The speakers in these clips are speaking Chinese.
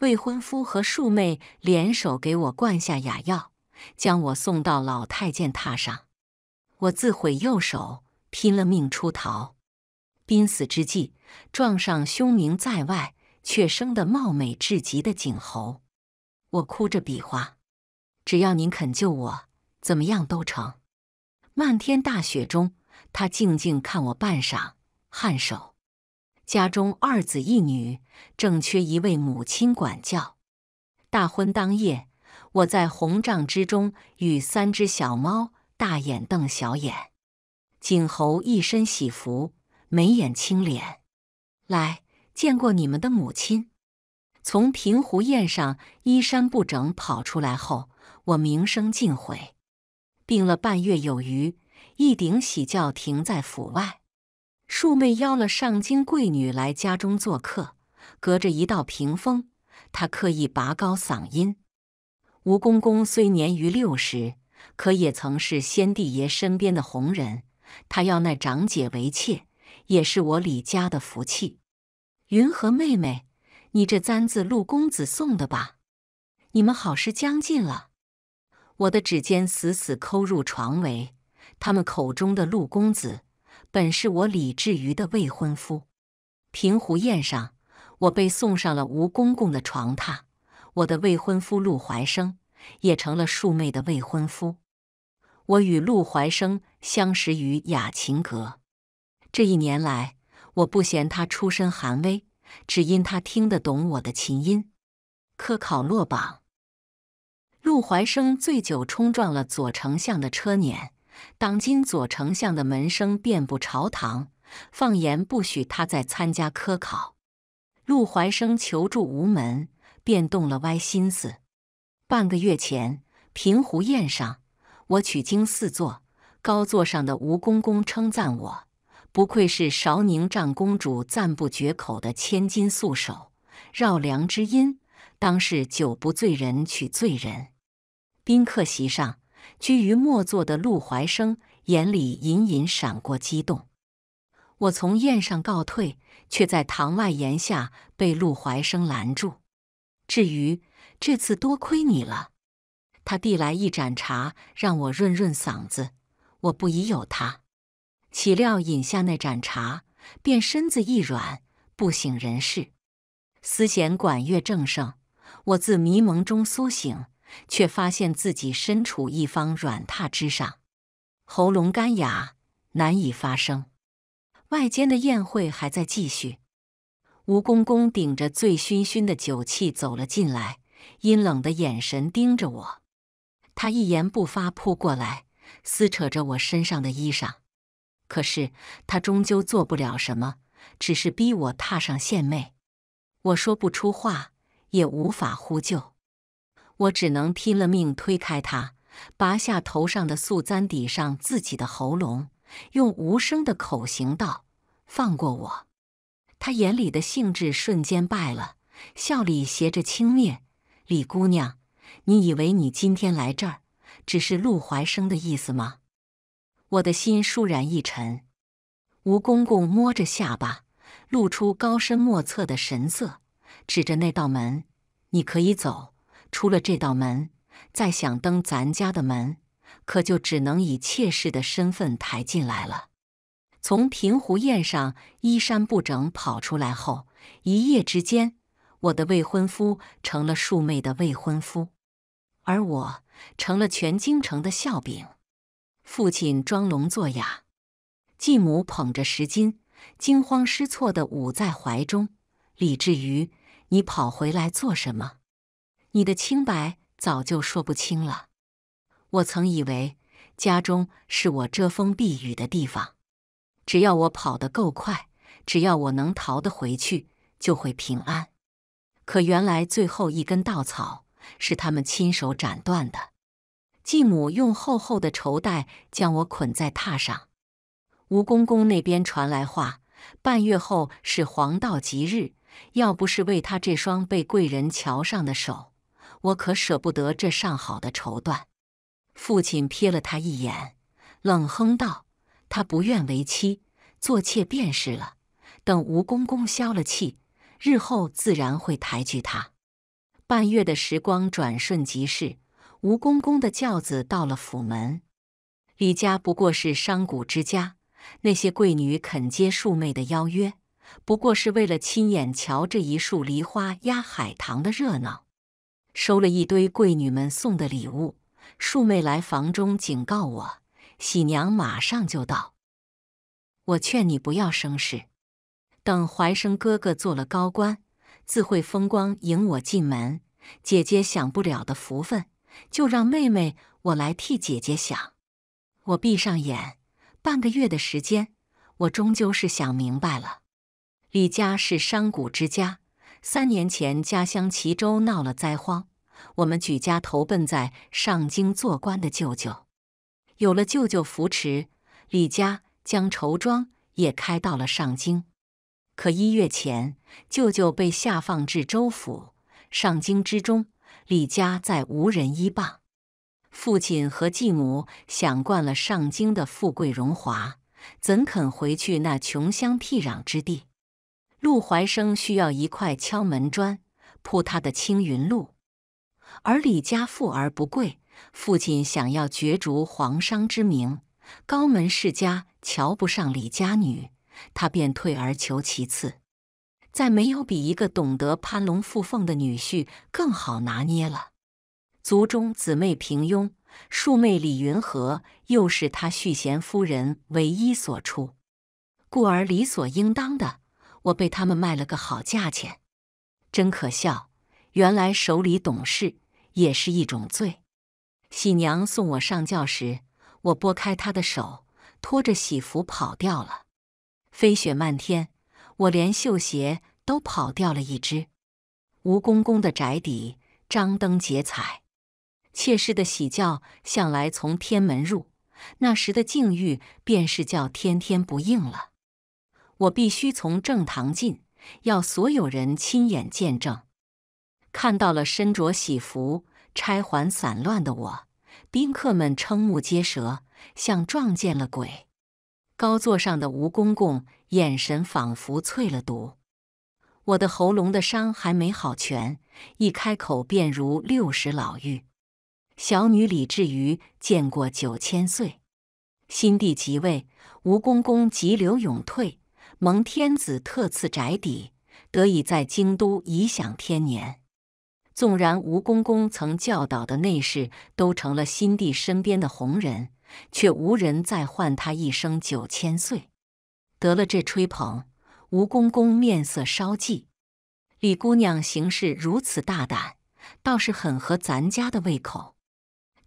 未婚夫和庶妹联手给我灌下哑药，将我送到老太监榻上。我自毁右手，拼了命出逃。濒死之际，撞上凶名在外却生得貌美至极的景侯。我哭着比划：“只要您肯救我，怎么样都成。”漫天大雪中，他静静看我半晌，颔首。家中二子一女，正缺一位母亲管教。大婚当夜，我在红帐之中与三只小猫大眼瞪小眼。景侯一身喜服，眉眼清脸，来见过你们的母亲。从平湖宴上衣衫不整跑出来后，我名声尽毁。病了半月有余，一顶喜轿停在府外。庶妹邀了上京贵女来家中做客，隔着一道屏风，她刻意拔高嗓音。吴公公虽年逾六十，可也曾是先帝爷身边的红人。他要那长姐为妾，也是我李家的福气。云和妹妹，你这簪子陆公子送的吧？你们好事将近了。我的指尖死死抠入床尾，他们口中的陆公子。本是我李志瑜的未婚夫，平湖宴上，我被送上了吴公公的床榻，我的未婚夫陆怀生也成了庶妹的未婚夫。我与陆怀生相识于雅琴阁，这一年来，我不嫌他出身寒微，只因他听得懂我的琴音。科考落榜，陆怀生醉酒冲撞了左丞相的车辇。当今左丞相的门生遍布朝堂，放言不许他再参加科考。陆怀生求助无门，便动了歪心思。半个月前，平湖宴上，我取经四座高座上的吴公公称赞我，不愧是韶宁丈公主赞不绝口的千金素手，绕梁之音，当是酒不醉人，曲醉人。宾客席上。居于末座的陆怀生眼里隐隐闪过激动。我从宴上告退，却在堂外檐下被陆怀生拦住。至于这次，多亏你了。他递来一盏茶，让我润润嗓子。我不疑有他，岂料饮下那盏茶，便身子一软，不省人事。思贤管乐正盛，我自迷蒙中苏醒。却发现自己身处一方软榻之上，喉咙干哑，难以发声。外间的宴会还在继续。吴公公顶着醉醺醺的酒气走了进来，阴冷的眼神盯着我。他一言不发，扑过来，撕扯着我身上的衣裳。可是他终究做不了什么，只是逼我踏上献媚。我说不出话，也无法呼救。我只能拼了命推开他，拔下头上的素簪抵上自己的喉咙，用无声的口型道：“放过我。”他眼里的兴致瞬间败了，笑里斜着轻蔑：“李姑娘，你以为你今天来这儿，只是陆怀生的意思吗？”我的心倏然一沉。吴公公摸着下巴，露出高深莫测的神色，指着那道门：“你可以走。”出了这道门，再想登咱家的门，可就只能以妾室的身份抬进来了。从平湖宴上衣衫不整跑出来后，一夜之间，我的未婚夫成了庶妹的未婚夫，而我成了全京城的笑柄。父亲装聋作哑，继母捧着十金，惊慌失措的捂在怀中。李志余，你跑回来做什么？你的清白早就说不清了。我曾以为家中是我遮风避雨的地方，只要我跑得够快，只要我能逃得回去，就会平安。可原来最后一根稻草是他们亲手斩断的。继母用厚厚的绸带将我捆在榻上。吴公公那边传来话，半月后是黄道吉日，要不是为他这双被贵人瞧上的手。我可舍不得这上好的绸缎。父亲瞥了他一眼，冷哼道：“他不愿为妻，做妾便是了。等吴公公消了气，日后自然会抬举他。”半月的时光转瞬即逝，吴公公的轿子到了府门。李家不过是商贾之家，那些贵女肯接庶妹的邀约，不过是为了亲眼瞧这一束梨花压海棠的热闹。收了一堆贵女们送的礼物，庶妹来房中警告我，喜娘马上就到。我劝你不要生事，等怀生哥哥做了高官，自会风光迎我进门。姐姐享不了的福分，就让妹妹我来替姐姐享。我闭上眼，半个月的时间，我终究是想明白了。李家是商贾之家。三年前，家乡齐州闹了灾荒，我们举家投奔在上京做官的舅舅。有了舅舅扶持，李家将绸庄也开到了上京。可一月前，舅舅被下放至州府，上京之中，李家再无人依傍。父亲和继母享惯了上京的富贵荣华，怎肯回去那穷乡僻壤之地？陆怀生需要一块敲门砖，铺他的青云路。而李家富而不贵，父亲想要角逐皇商之名，高门世家瞧不上李家女，他便退而求其次。再没有比一个懂得攀龙附凤的女婿更好拿捏了。族中姊妹平庸，庶妹李云和又是他续弦夫人唯一所出，故而理所应当的。我被他们卖了个好价钱，真可笑！原来手里懂事也是一种罪。喜娘送我上轿时，我拨开她的手，拖着喜服跑掉了。飞雪漫天，我连绣鞋都跑掉了一只。吴公公的宅邸张灯结彩，妾室的喜轿向来从天门入，那时的境遇便是叫天天不应了。我必须从正堂进，要所有人亲眼见证。看到了身着喜服、钗环散乱的我，宾客们瞠目结舌，像撞见了鬼。高座上的吴公公眼神仿佛淬了毒。我的喉咙的伤还没好全，一开口便如六十老妪。小女李志瑜见过九千岁。新帝即位，吴公公急流勇退。蒙天子特赐宅邸，得以在京都颐享天年。纵然吴公公曾教导的内侍都成了新帝身边的红人，却无人再唤他一声九千岁。得了这吹捧，吴公公面色稍霁。李姑娘行事如此大胆，倒是很合咱家的胃口。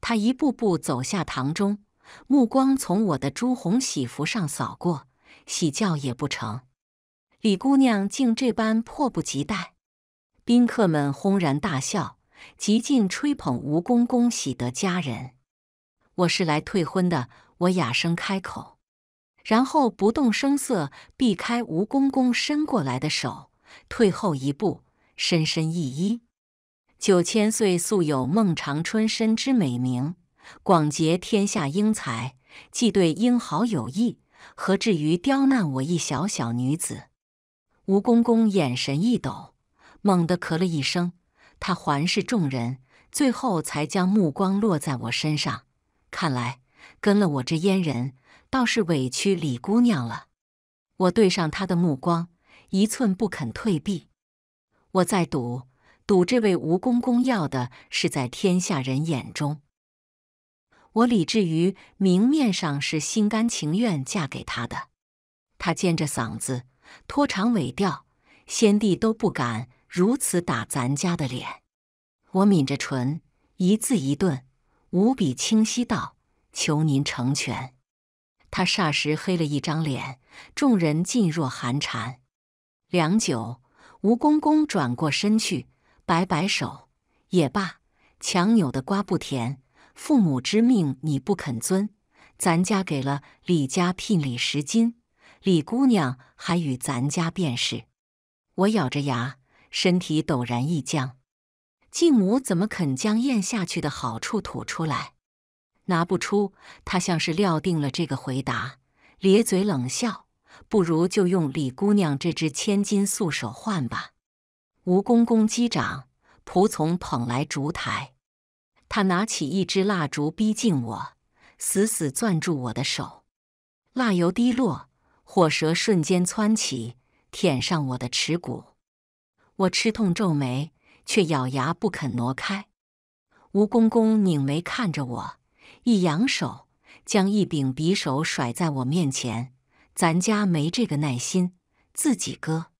他一步步走下堂中，目光从我的朱红喜服上扫过。喜轿也不成，李姑娘竟这般迫不及待。宾客们轰然大笑，极尽吹捧吴公公喜得佳人。我是来退婚的，我哑声开口，然后不动声色避开吴公公伸过来的手，退后一步，深深一揖。九千岁素有孟尝春深”之美名，广结天下英才，既对英豪有益。何至于刁难我一小小女子？吴公公眼神一抖，猛地咳了一声。他环视众人，最后才将目光落在我身上。看来跟了我这阉人，倒是委屈李姑娘了。我对上他的目光，一寸不肯退避。我在赌，赌这位吴公公要的是在天下人眼中。我李志于明面上是心甘情愿嫁给他的，他尖着嗓子拖长尾调，先帝都不敢如此打咱家的脸。我抿着唇，一字一顿，无比清晰道：“求您成全。”他霎时黑了一张脸，众人噤若寒蝉。良久，吴公公转过身去，摆摆手：“也罢，强扭的瓜不甜。”父母之命你不肯遵，咱家给了李家聘礼十金，李姑娘还与咱家便是。我咬着牙，身体陡然一僵。继母怎么肯将咽下去的好处吐出来？拿不出，她像是料定了这个回答，咧嘴冷笑。不如就用李姑娘这只千金素手换吧。吴公公击掌，仆从捧来烛台。他拿起一支蜡烛，逼近我，死死攥住我的手。蜡油滴落，火舌瞬间窜起，舔上我的耻骨。我吃痛皱眉，却咬牙不肯挪开。吴公公拧眉看着我，一扬手，将一柄匕首甩在我面前：“咱家没这个耐心，自己割。”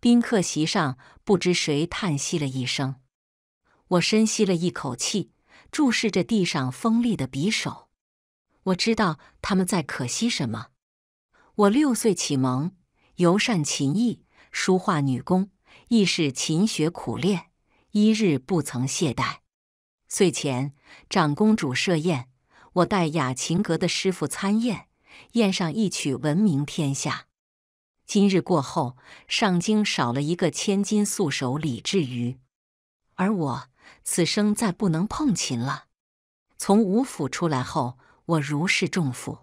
宾客席上，不知谁叹息了一声。我深吸了一口气。注视着地上锋利的匕首，我知道他们在可惜什么。我六岁启蒙，尤善琴艺、书画、女工，亦是勤学苦练，一日不曾懈怠。岁前长公主设宴，我带雅琴阁的师傅参宴，宴上一曲闻名天下。今日过后，上京少了一个千金素手李志余，而我。此生再不能碰琴了。从吴府出来后，我如释重负，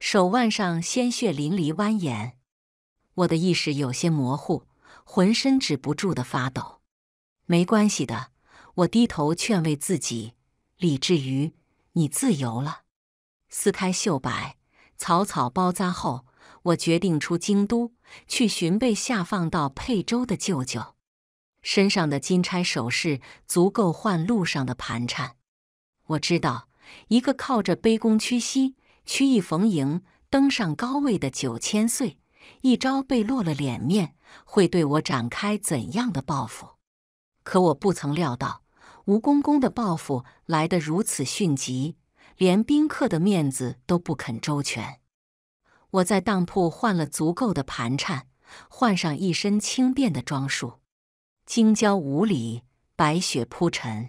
手腕上鲜血淋漓蜿蜒，我的意识有些模糊，浑身止不住的发抖。没关系的，我低头劝慰自己：“李志余，你自由了。”撕开袖摆，草草包扎后，我决定出京都去寻被下放到沛州的舅舅。身上的金钗首饰足够换路上的盘缠。我知道，一个靠着卑躬屈膝、曲意逢迎登上高位的九千岁，一朝被落了脸面，会对我展开怎样的报复？可我不曾料到，吴公公的报复来得如此迅疾，连宾客的面子都不肯周全。我在当铺换了足够的盘缠，换上一身轻便的装束。京郊五里，白雪铺陈，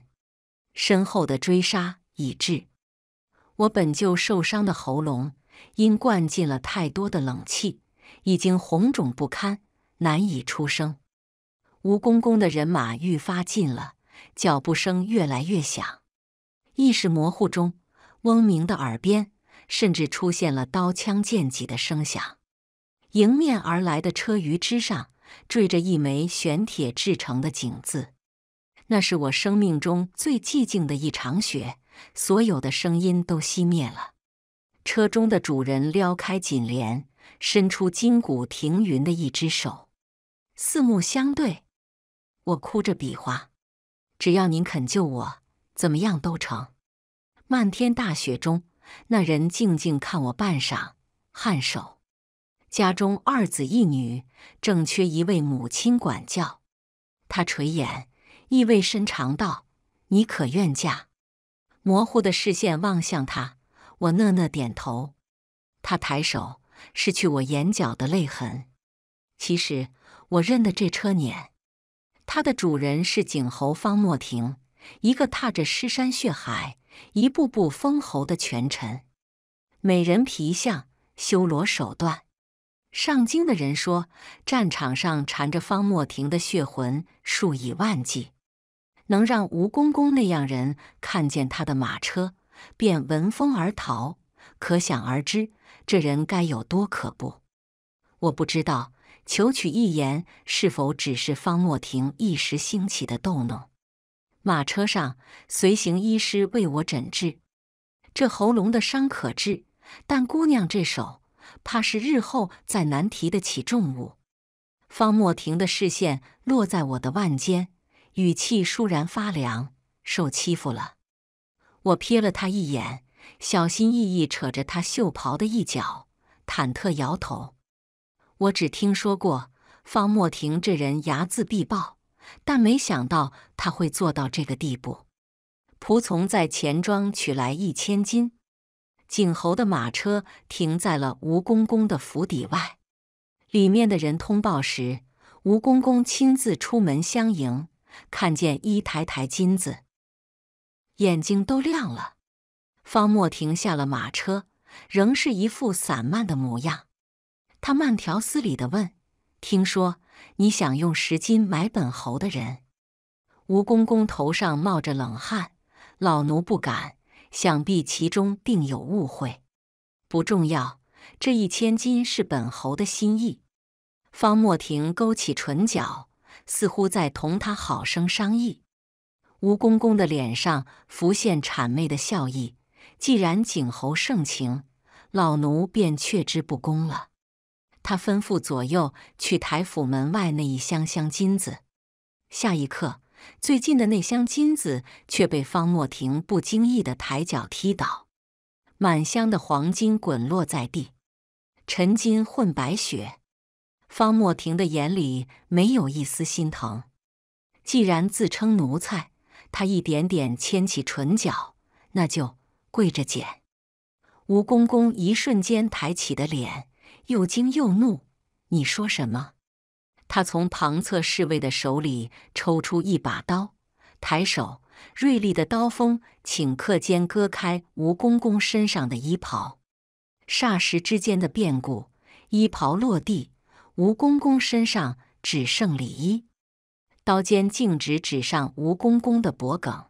身后的追杀已至。我本就受伤的喉咙，因灌进了太多的冷气，已经红肿不堪，难以出声。吴公公的人马愈发近了，脚步声越来越响。意识模糊中，嗡鸣的耳边，甚至出现了刀枪剑戟的声响。迎面而来的车舆之上。缀着一枚玄铁制成的“景”字，那是我生命中最寂静的一场雪，所有的声音都熄灭了。车中的主人撩开锦帘，伸出筋骨停云的一只手，四目相对，我哭着比划：“只要您肯救我，怎么样都成。”漫天大雪中，那人静静看我半晌，颔首。家中二子一女，正缺一位母亲管教。他垂眼，意味深长道：“你可愿嫁？”模糊的视线望向他，我讷讷点头。他抬手拭去我眼角的泪痕。其实我认得这车辇，它的主人是景侯方莫亭，一个踏着尸山血海，一步步封侯的权臣。美人皮相，修罗手段。上京的人说，战场上缠着方莫亭的血魂数以万计，能让吴公公那样人看见他的马车便闻风而逃，可想而知这人该有多可怖。我不知道求取一言是否只是方莫亭一时兴起的逗弄。马车上随行医师为我诊治，这喉咙的伤可治，但姑娘这手。怕是日后再难提得起重物。方莫婷的视线落在我的腕间，语气倏然发凉。受欺负了？我瞥了他一眼，小心翼翼扯着他袖袍的一角，忐忑摇头。我只听说过方莫婷这人睚眦必报，但没想到他会做到这个地步。仆从在钱庄取来一千金。景侯的马车停在了吴公公的府邸外，里面的人通报时，吴公公亲自出门相迎，看见一台台金子，眼睛都亮了。方墨停下了马车，仍是一副散漫的模样。他慢条斯理地问：“听说你想用十金买本侯的人？”吴公公头上冒着冷汗：“老奴不敢。”想必其中定有误会，不重要。这一千金是本侯的心意。方莫婷勾起唇角，似乎在同他好生商议。吴公公的脸上浮现谄媚的笑意。既然景侯盛情，老奴便却之不恭了。他吩咐左右去抬府门外那一箱箱金子。下一刻。最近的那箱金子却被方莫婷不经意的抬脚踢倒，满箱的黄金滚落在地，沉金混白雪。方莫婷的眼里没有一丝心疼。既然自称奴才，他一点点牵起唇角，那就跪着捡。吴公公一瞬间抬起的脸，又惊又怒：“你说什么？”他从旁侧侍卫的手里抽出一把刀，抬手，锐利的刀锋顷刻间割开吴公公身上的衣袍，霎时之间的变故，衣袍落地，吴公公身上只剩里衣，刀尖径直指上吴公公的脖颈，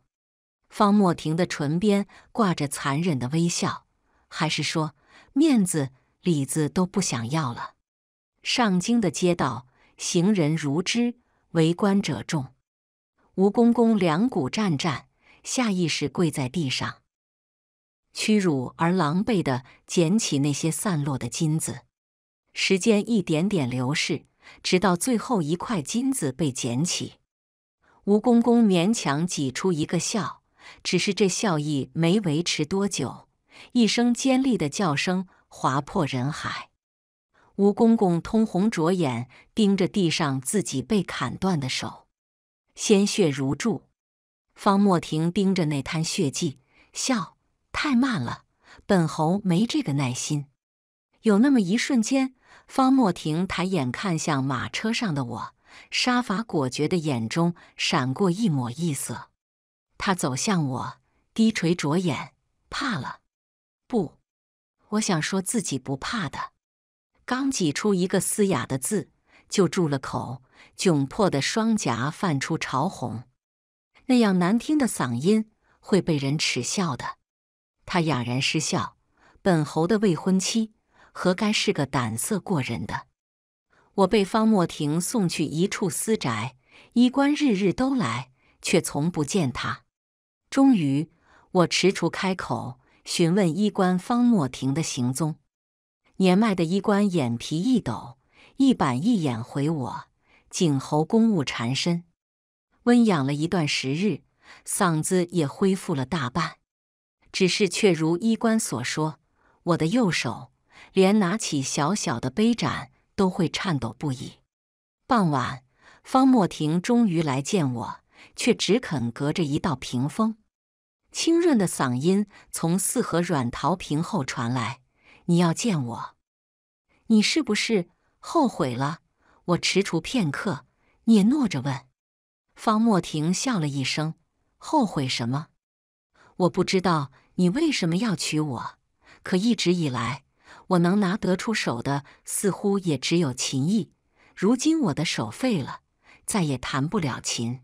方莫庭的唇边挂着残忍的微笑，还是说面子里子都不想要了？上京的街道。行人如织，围观者众。吴公公两股战战，下意识跪在地上，屈辱而狼狈地捡起那些散落的金子。时间一点点流逝，直到最后一块金子被捡起，吴公公勉强挤出一个笑，只是这笑意没维持多久，一声尖利的叫声划破人海。吴公公通红着眼盯着地上自己被砍断的手，鲜血如注。方莫亭盯着那滩血迹，笑：“太慢了，本侯没这个耐心。”有那么一瞬间，方莫亭抬眼看向马车上的我，杀伐果决的眼中闪过一抹异色。他走向我，低垂着眼，怕了？不，我想说自己不怕的。刚挤出一个嘶哑的字，就住了口。窘迫的双颊泛出潮红，那样难听的嗓音会被人耻笑的。他哑然失笑：“本侯的未婚妻，何该是个胆色过人的？”我被方莫亭送去一处私宅，衣冠日日都来，却从不见他。终于，我迟蹰开口询问衣冠方莫亭的行踪。年迈的医官眼皮一抖，一板一眼回我：“景侯公务缠身，温养了一段时日，嗓子也恢复了大半。只是却如医官所说，我的右手连拿起小小的杯盏都会颤抖不已。”傍晚，方莫婷终于来见我，却只肯隔着一道屏风，清润的嗓音从四合软陶瓶后传来。你要见我，你是不是后悔了？我踟蹰片刻，嗫嚅着问。方莫婷笑了一声：“后悔什么？我不知道你为什么要娶我。可一直以来，我能拿得出手的似乎也只有琴艺。如今我的手废了，再也弹不了琴。”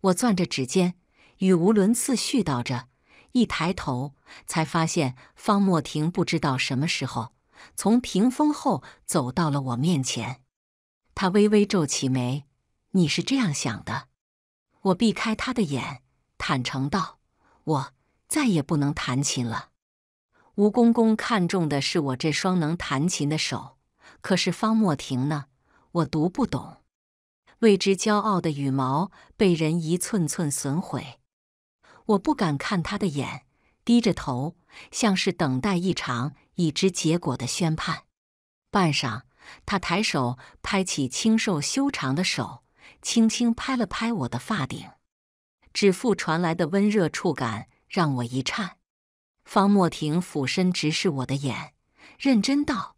我攥着指尖，语无伦次絮叨着。一抬头，才发现方莫婷不知道什么时候从屏风后走到了我面前。他微微皱起眉：“你是这样想的？”我避开他的眼，坦诚道：“我再也不能弹琴了。吴公公看中的是我这双能弹琴的手，可是方莫婷呢？我读不懂。为之骄傲的羽毛被人一寸寸损毁。”我不敢看他的眼，低着头，像是等待一场已知结果的宣判。半晌，他抬手拍起清瘦修长的手，轻轻拍了拍我的发顶，指腹传来的温热触感让我一颤。方莫婷俯身直视我的眼，认真道：“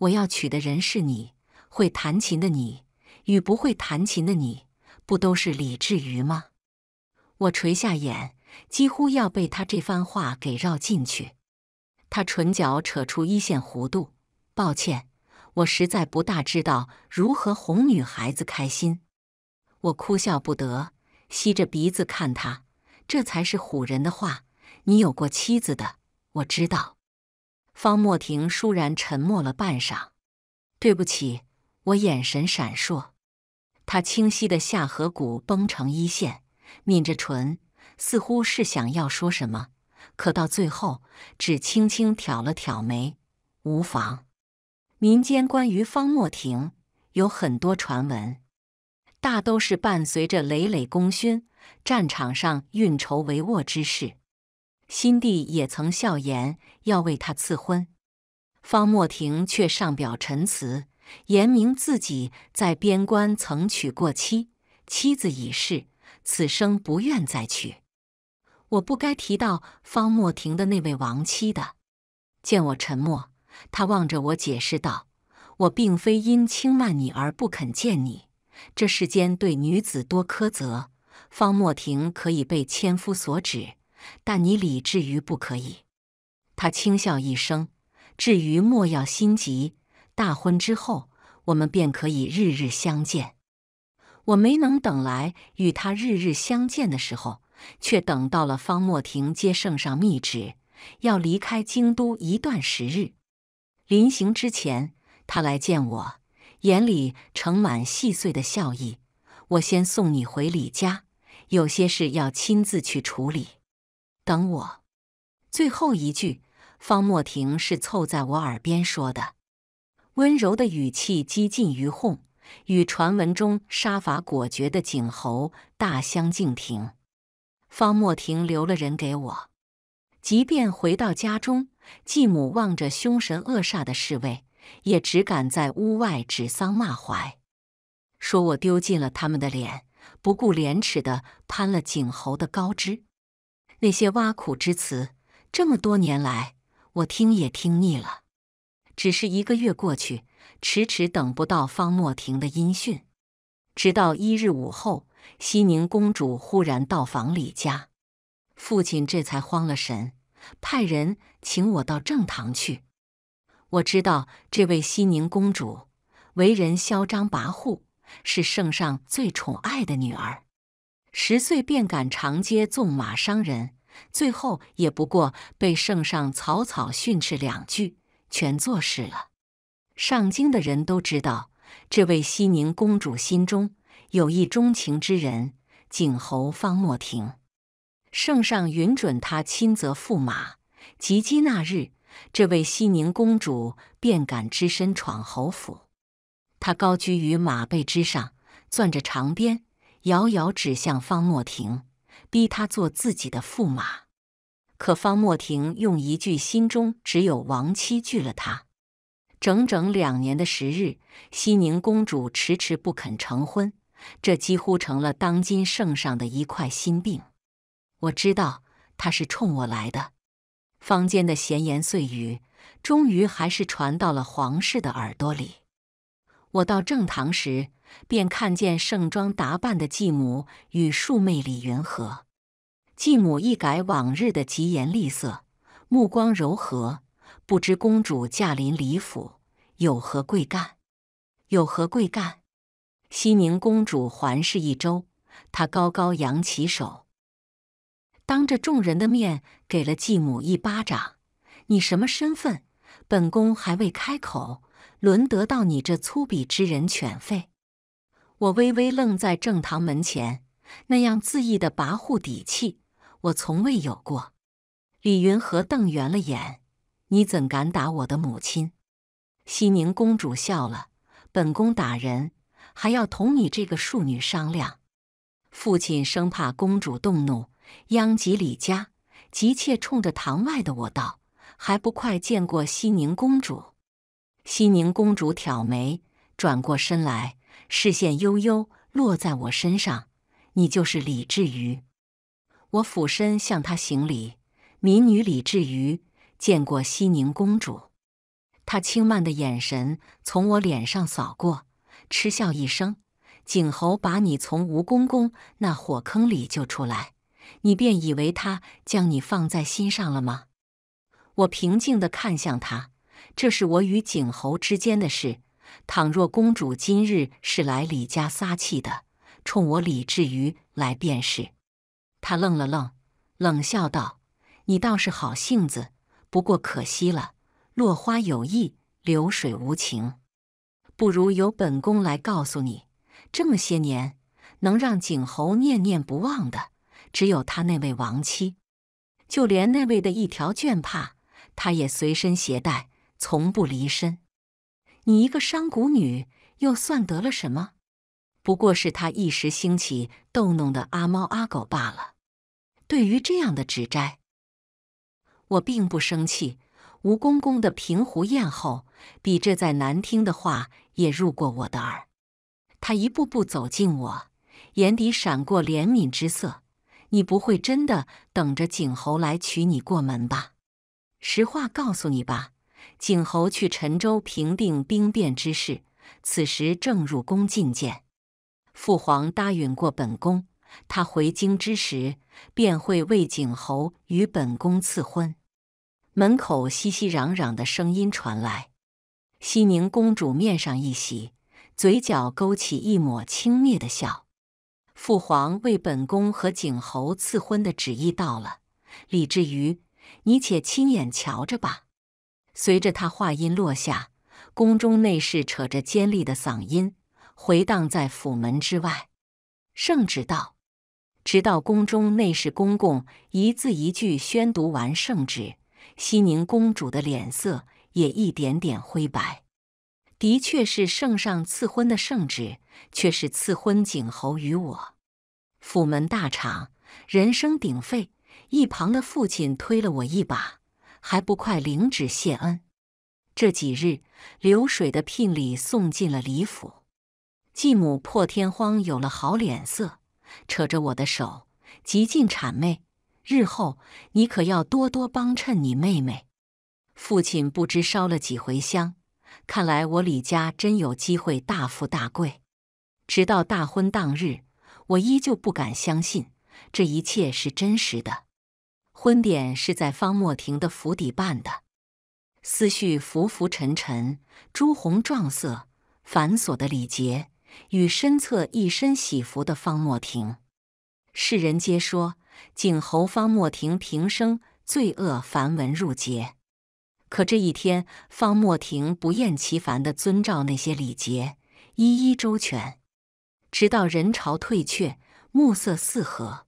我要娶的人是你会弹琴的你，与不会弹琴的你不都是李志余吗？”我垂下眼。几乎要被他这番话给绕进去，他唇角扯出一线弧度。抱歉，我实在不大知道如何哄女孩子开心。我哭笑不得，吸着鼻子看他，这才是唬人的话。你有过妻子的，我知道。方莫婷倏然沉默了半晌。对不起，我眼神闪烁。他清晰的下颌骨绷成一线，抿着唇。似乎是想要说什么，可到最后只轻轻挑了挑眉，无妨。民间关于方莫亭有很多传闻，大都是伴随着累累功勋、战场上运筹帷幄之事。新帝也曾笑言要为他赐婚，方莫亭却上表陈词，言明自己在边关曾娶过妻，妻子已逝，此生不愿再娶。我不该提到方莫庭的那位亡妻的。见我沉默，他望着我解释道：“我并非因轻慢你而不肯见你。这世间对女子多苛责，方莫庭可以被千夫所指，但你李至于不可以。”他轻笑一声：“至于莫要心急，大婚之后，我们便可以日日相见。”我没能等来与他日日相见的时候。却等到了方莫亭接圣上密旨，要离开京都一段时日。临行之前，他来见我，眼里盛满细碎的笑意。我先送你回李家，有些事要亲自去处理。等我。最后一句，方莫亭是凑在我耳边说的，温柔的语气，激近于哄，与传闻中杀伐果决的景侯大相径庭。方莫亭留了人给我，即便回到家中，继母望着凶神恶煞的侍卫，也只敢在屋外指桑骂槐，说我丢尽了他们的脸，不顾廉耻的攀了景侯的高枝。那些挖苦之词，这么多年来我听也听腻了。只是一个月过去，迟迟等不到方莫亭的音讯，直到一日午后。西宁公主忽然到访李家，父亲这才慌了神，派人请我到正堂去。我知道这位西宁公主为人嚣张跋扈，是圣上最宠爱的女儿，十岁便敢长街纵马伤人，最后也不过被圣上草草训斥两句，全作事了。上京的人都知道，这位西宁公主心中。有意钟情之人，景侯方莫停。圣上允准他亲择驸马。及笄那日，这位西宁公主便敢只身闯侯府。她高居于马背之上，攥着长鞭，遥遥指向方莫停，逼他做自己的驸马。可方莫停用一句“心中只有亡妻”拒了他。整整两年的时日，西宁公主迟迟不肯成婚。这几乎成了当今圣上的一块心病。我知道他是冲我来的。坊间的闲言碎语，终于还是传到了皇室的耳朵里。我到正堂时，便看见盛装打扮的继母与庶妹李云和。继母一改往日的疾言厉色，目光柔和，不知公主驾临李府有何贵干？有何贵干？西宁公主环视一周，她高高扬起手，当着众人的面给了继母一巴掌。“你什么身份？本宫还未开口，轮得到你这粗鄙之人犬吠？”我微微愣在正堂门前，那样恣意的跋扈底气，我从未有过。李云和瞪圆了眼：“你怎敢打我的母亲？”西宁公主笑了：“本宫打人。”还要同你这个庶女商量，父亲生怕公主动怒，殃及李家，急切冲着堂外的我道：“还不快见过西宁公主！”西宁公主挑眉，转过身来，视线悠悠落在我身上。你就是李志瑜。”我俯身向他行礼：“民女李志瑜，见过西宁公主。”她轻慢的眼神从我脸上扫过。嗤笑一声，景侯把你从吴公公那火坑里救出来，你便以为他将你放在心上了吗？我平静地看向他，这是我与景侯之间的事。倘若公主今日是来李家撒气的，冲我李志瑜来便是。他愣了愣，冷笑道：“你倒是好性子，不过可惜了，落花有意，流水无情。”不如由本宫来告诉你，这么些年能让景侯念念不忘的，只有他那位亡妻，就连那位的一条绢帕，他也随身携带，从不离身。你一个商贾女，又算得了什么？不过是他一时兴起逗弄的阿猫阿狗罢了。对于这样的指摘，我并不生气。吴公公的平湖宴后，比这再难听的话。也入过我的耳，他一步步走近我，眼底闪过怜悯之色。你不会真的等着景侯来娶你过门吧？实话告诉你吧，景侯去陈州平定兵变之事，此时正入宫觐见父皇，答允过本宫，他回京之时便会为景侯与本宫赐婚。门口熙熙攘攘的声音传来。西宁公主面上一喜，嘴角勾起一抹轻蔑的笑。父皇为本宫和景侯赐婚的旨意到了，李志瑜，你且亲眼瞧着吧。随着他话音落下，宫中内侍扯着尖利的嗓音回荡在府门之外。圣旨道，直到宫中内侍公公一字一句宣读完圣旨，西宁公主的脸色。也一点点灰白，的确是圣上赐婚的圣旨，却是赐婚景侯于我。府门大敞，人声鼎沸。一旁的父亲推了我一把，还不快领旨谢恩？这几日，流水的聘礼送进了李府，继母破天荒有了好脸色，扯着我的手，极尽谄媚。日后你可要多多帮衬你妹妹。父亲不知烧了几回香，看来我李家真有机会大富大贵。直到大婚当日，我依旧不敢相信这一切是真实的。婚典是在方莫亭的府邸办的，思绪浮浮沉沉，朱红撞色，繁琐的礼节与身侧一身喜服的方莫亭，世人皆说景侯方莫亭平生罪恶繁文缛节。可这一天，方莫庭不厌其烦地遵照那些礼节，一一周全，直到人潮退却，暮色四合，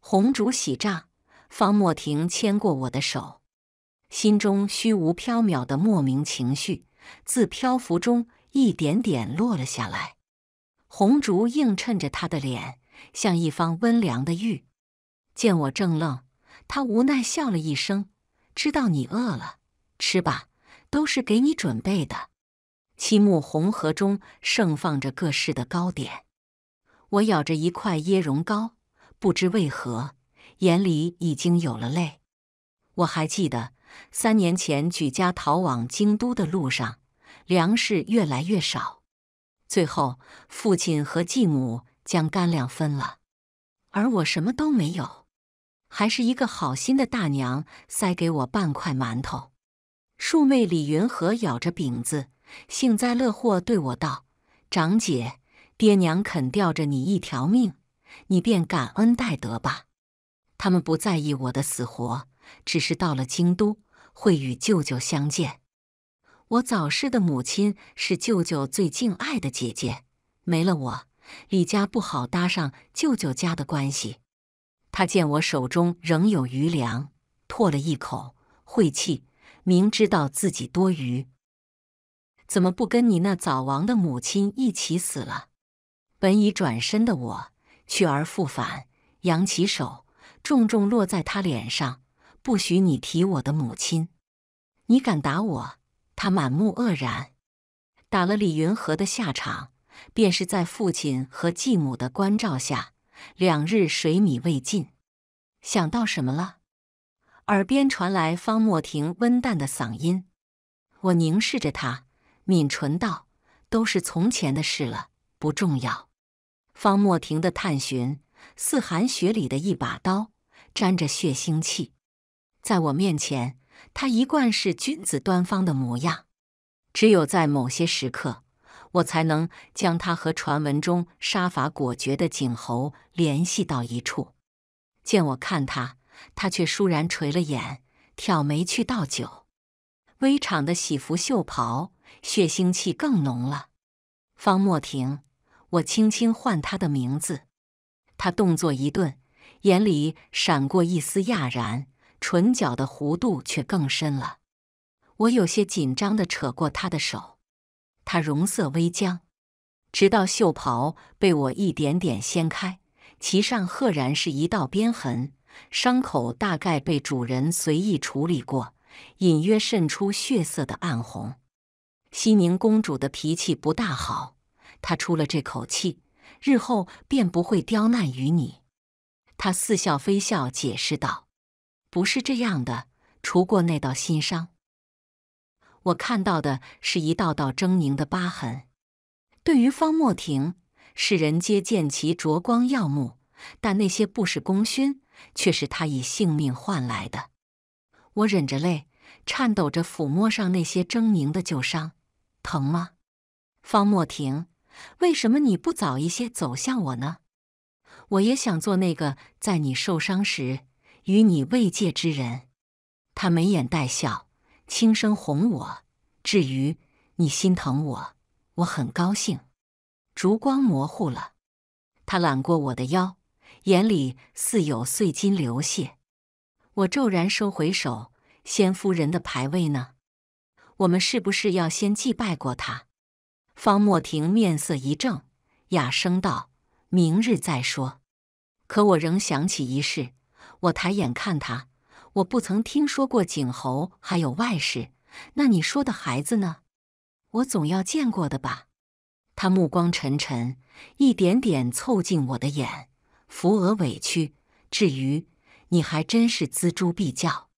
红烛喜帐。方莫庭牵过我的手，心中虚无缥缈的莫名情绪，自漂浮中一点点落了下来。红烛映衬着他的脸，像一方温凉的玉。见我正愣，他无奈笑了一声，知道你饿了。吃吧，都是给你准备的。七木红盒中盛放着各式的糕点。我咬着一块椰蓉糕，不知为何，眼里已经有了泪。我还记得三年前举家逃往京都的路上，粮食越来越少，最后父亲和继母将干粮分了，而我什么都没有，还是一个好心的大娘塞给我半块馒头。庶妹李云和咬着饼子，幸灾乐祸对我道：“长姐，爹娘肯吊着你一条命，你便感恩戴德吧。他们不在意我的死活，只是到了京都会与舅舅相见。我早逝的母亲是舅舅最敬爱的姐姐，没了我，李家不好搭上舅舅家的关系。”他见我手中仍有余粮，唾了一口：“晦气。”明知道自己多余，怎么不跟你那早亡的母亲一起死了？本已转身的我，去而复返，扬起手，重重落在他脸上。不许你提我的母亲！你敢打我？他满目愕然。打了李云和的下场，便是在父亲和继母的关照下，两日水米未进。想到什么了？耳边传来方莫庭温淡的嗓音，我凝视着他，抿唇道：“都是从前的事了，不重要。”方莫庭的探寻似寒雪里的一把刀，沾着血腥气，在我面前，他一贯是君子端方的模样，只有在某些时刻，我才能将他和传闻中杀伐果决的景侯联系到一处。见我看他。他却倏然垂了眼，挑眉去倒酒。微敞的喜服袖袍，血腥气更浓了。方莫婷，我轻轻唤他的名字，他动作一顿，眼里闪过一丝讶然，唇角的弧度却更深了。我有些紧张的扯过他的手，他容色微僵，直到袖袍被我一点点掀开，其上赫然是一道边痕。伤口大概被主人随意处理过，隐约渗出血色的暗红。西宁公主的脾气不大好，她出了这口气，日后便不会刁难于你。她似笑非笑解释道：“不是这样的，除过那道心伤，我看到的是一道道狰狞的疤痕。”对于方莫庭，世人皆见其灼光耀目，但那些不是功勋。却是他以性命换来的。我忍着泪，颤抖着抚摸上那些狰狞的旧伤，疼吗？方莫婷，为什么你不早一些走向我呢？我也想做那个在你受伤时与你慰藉之人。他眉眼带笑，轻声哄我。至于你心疼我，我很高兴。烛光模糊了，他揽过我的腰。眼里似有碎金流泻，我骤然收回手。先夫人的牌位呢？我们是不是要先祭拜过他？方莫婷面色一正，哑声道：“明日再说。”可我仍想起一事。我抬眼看他，我不曾听说过景侯还有外事。那你说的孩子呢？我总要见过的吧？他目光沉沉，一点点凑近我的眼。扶额委屈，至于你还真是锱铢必较。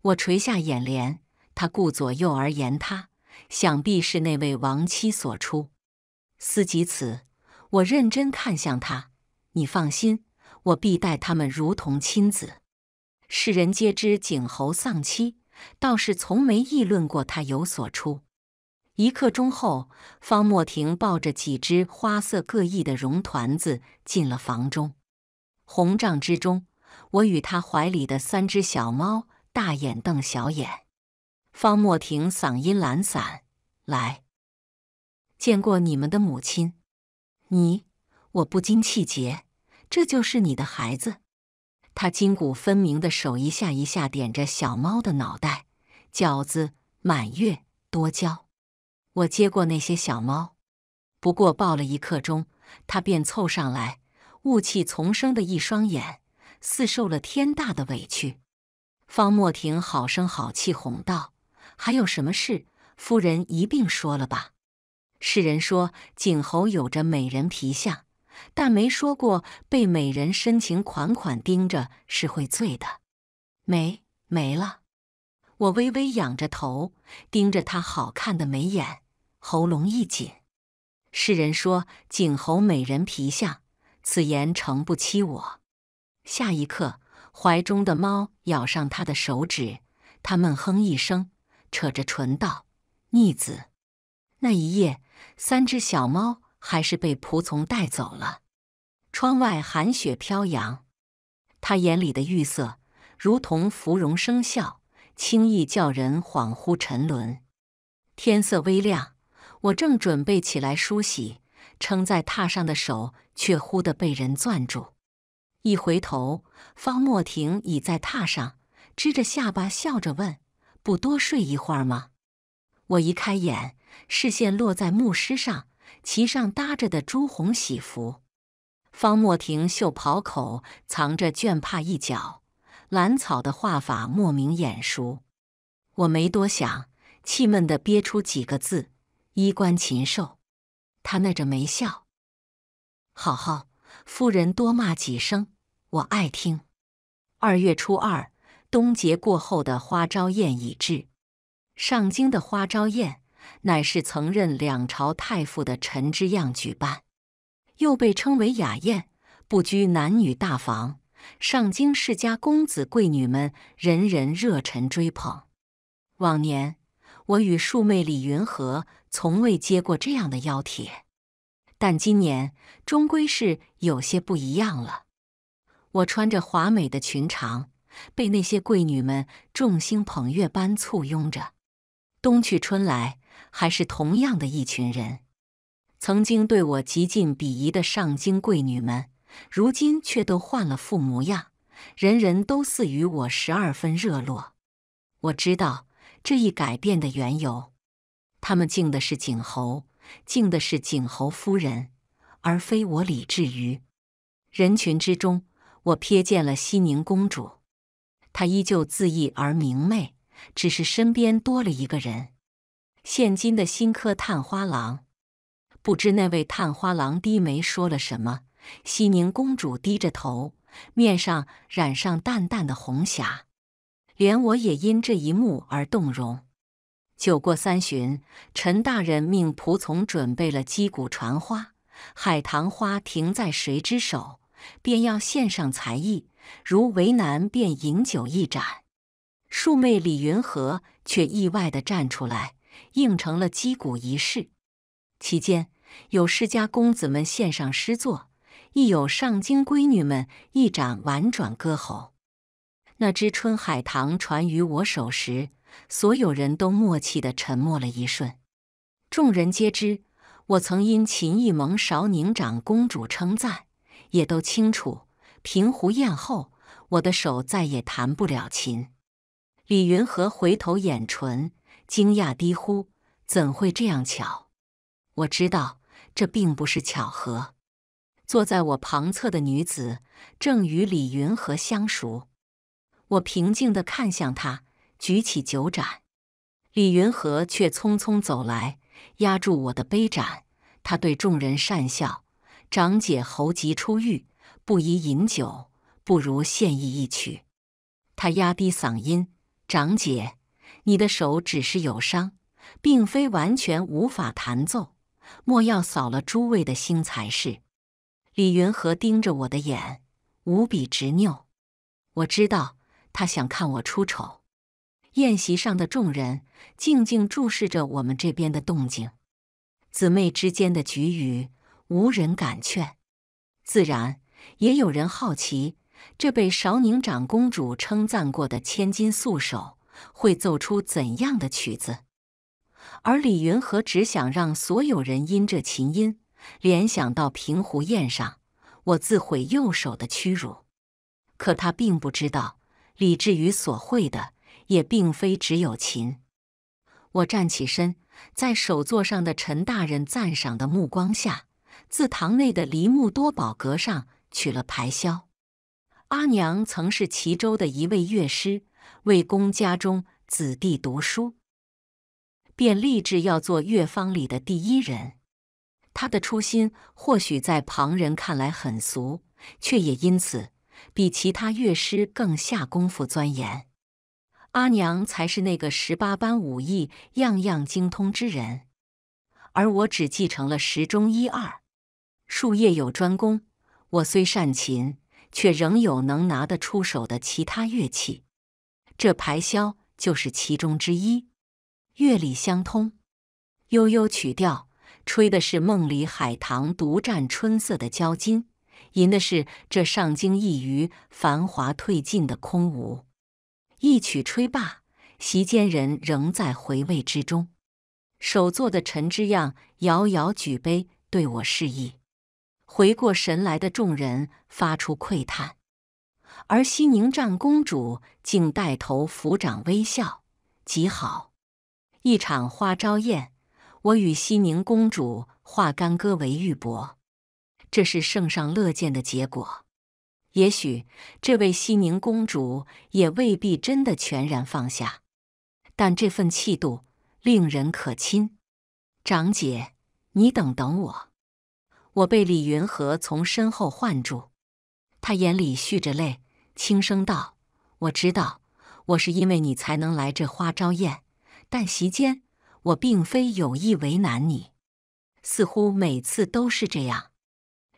我垂下眼帘，他顾左右而言他，想必是那位亡妻所出。思及此，我认真看向他。你放心，我必待他们如同亲子。世人皆知景侯丧妻，倒是从没议论过他有所出。一刻钟后，方莫亭抱着几只花色各异的绒团子进了房中。红帐之中，我与他怀里的三只小猫大眼瞪小眼。方莫亭嗓音懒散：“来，见过你们的母亲。”你，我不禁气结：“这就是你的孩子？”他筋骨分明的手一下一下点着小猫的脑袋。饺子、满月、多娇。我接过那些小猫，不过抱了一刻钟，它便凑上来，雾气丛生的一双眼，似受了天大的委屈。方莫婷好声好气哄道：“还有什么事，夫人一并说了吧。”世人说景侯有着美人皮相，但没说过被美人深情款款盯着是会醉的。没没了，我微微仰着头，盯着他好看的眉眼。喉咙一紧，世人说“景侯美人皮相”，此言诚不欺我。下一刻，怀中的猫咬上他的手指，他闷哼一声，扯着唇道：“逆子。”那一夜，三只小猫还是被仆从带走了。窗外寒雪飘扬，他眼里的玉色如同芙蓉生笑，轻易叫人恍惚沉沦。天色微亮。我正准备起来梳洗，撑在榻上的手却忽地被人攥住。一回头，方莫婷倚在榻上，支着下巴笑着问：“不多睡一会儿吗？”我移开眼，视线落在木尸上，其上搭着的朱红喜服。方莫婷袖袍口藏着绢帕一角，兰草的画法莫名眼熟。我没多想，气闷地憋出几个字。衣冠禽兽，他耐着没笑。好好，夫人多骂几声，我爱听。二月初二，冬节过后的花朝宴已至。上京的花朝宴乃是曾任两朝太傅的陈之样举办，又被称为雅宴，不拘男女，大房上京世家公子贵女们人人热忱追捧。往年。我与庶妹李云和从未接过这样的邀帖，但今年终归是有些不一样了。我穿着华美的裙裳，被那些贵女们众星捧月般簇拥着。冬去春来，还是同样的一群人。曾经对我极尽鄙夷的上京贵女们，如今却都换了副模样，人人都似与我十二分热络。我知道。这一改变的缘由，他们敬的是景侯，敬的是景侯夫人，而非我李志愚。人群之中，我瞥见了西宁公主，她依旧自意而明媚，只是身边多了一个人。现今的新科探花郎，不知那位探花郎低眉说了什么，西宁公主低着头，面上染上淡淡的红霞。连我也因这一幕而动容。酒过三巡，陈大人命仆从准备了击鼓传花。海棠花停在谁之手，便要献上才艺；如为难，便饮酒一盏。庶妹李云和却意外的站出来，应承了击鼓仪式。期间有世家公子们献上诗作，亦有上京闺女们一展婉转歌喉。那只春海棠传于我手时，所有人都默契地沉默了一瞬。众人皆知，我曾因秦艺蒙韶宁长公主称赞，也都清楚平湖宴后我的手再也弹不了琴。李云和回头掩唇，惊讶低呼：“怎会这样巧？”我知道这并不是巧合。坐在我旁侧的女子正与李云和相熟。我平静地看向他，举起酒盏。李云和却匆匆走来，压住我的杯盏。他对众人讪笑：“长姐喉疾初愈，不宜饮酒，不如献艺一曲。”他压低嗓音：“长姐，你的手只是有伤，并非完全无法弹奏，莫要扫了诸位的心才是。”李云和盯着我的眼，无比执拗。我知道。他想看我出丑。宴席上的众人静静注视着我们这边的动静，姊妹之间的局语无人敢劝。自然也有人好奇，这被韶宁长公主称赞过的千金素手会奏出怎样的曲子？而李云和只想让所有人因这琴音联想到平湖宴上我自毁右手的屈辱。可他并不知道。李志宇所会的也并非只有琴。我站起身，在首座上的陈大人赞赏的目光下，自堂内的梨木多宝阁上取了排箫。阿娘曾是齐州的一位乐师，为公家中子弟读书，便立志要做乐坊里的第一人。他的初心或许在旁人看来很俗，却也因此。比其他乐师更下功夫钻研，阿娘才是那个十八般武艺样样精通之人，而我只继承了十中一二。术业有专攻，我虽善琴，却仍有能拿得出手的其他乐器。这排箫就是其中之一，乐理相通，悠悠曲调，吹的是梦里海棠独占春色的娇金。吟的是这上京一隅繁华褪尽的空无，一曲吹罢，席间人仍在回味之中。首座的陈之样遥遥举杯，对我示意。回过神来的众人发出喟叹，而西宁站公主竟带头抚掌微笑，极好。一场花朝宴，我与西宁公主化干戈为玉帛。这是圣上乐见的结果。也许这位西宁公主也未必真的全然放下，但这份气度令人可亲。长姐，你等等我。我被李云和从身后唤住，他眼里蓄着泪，轻声道：“我知道，我是因为你才能来这花朝宴，但席间我并非有意为难你。似乎每次都是这样。”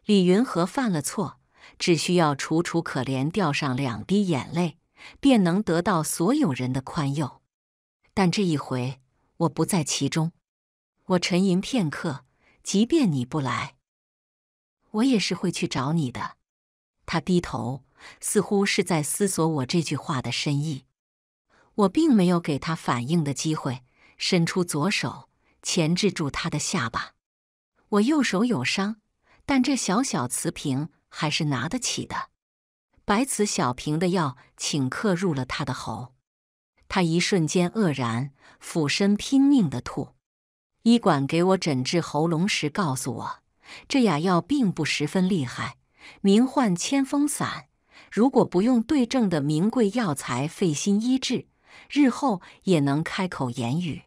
李云和犯了错，只需要楚楚可怜掉上两滴眼泪，便能得到所有人的宽宥。但这一回，我不在其中。我沉吟片刻，即便你不来，我也是会去找你的。他低头，似乎是在思索我这句话的深意。我并没有给他反应的机会，伸出左手钳制住他的下巴。我右手有伤。但这小小瓷瓶还是拿得起的。白瓷小瓶的药顷刻入了他的喉，他一瞬间愕然，俯身拼命的吐。医馆给我诊治喉咙时告诉我，这哑药并不十分厉害，名唤千风散。如果不用对症的名贵药材费心医治，日后也能开口言语，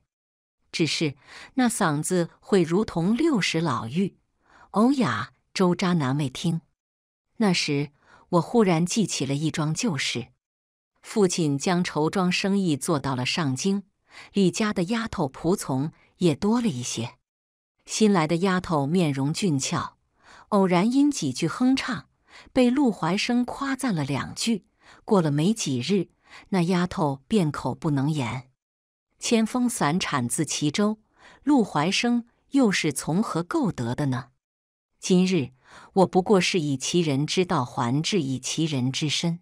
只是那嗓子会如同六十老妪。欧雅周渣男未听，那时我忽然记起了一桩旧事：父亲将绸庄生意做到了上京，李家的丫头仆从也多了一些。新来的丫头面容俊俏，偶然因几句哼唱被陆怀生夸赞了两句。过了没几日，那丫头便口不能言。千峰伞产自齐州，陆怀生又是从何购得的呢？今日我不过是以其人之道还治以其人之身。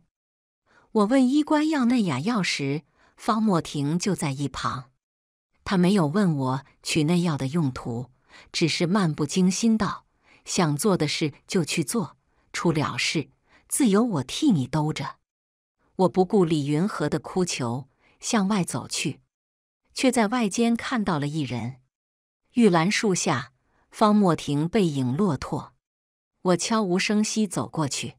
我问医官要那雅药时，方莫亭就在一旁。他没有问我取那药的用途，只是漫不经心道：“想做的事就去做，出了事，自有我替你兜着。”我不顾李云和的哭求，向外走去，却在外间看到了一人，玉兰树下。方莫亭背影落拓，我悄无声息走过去，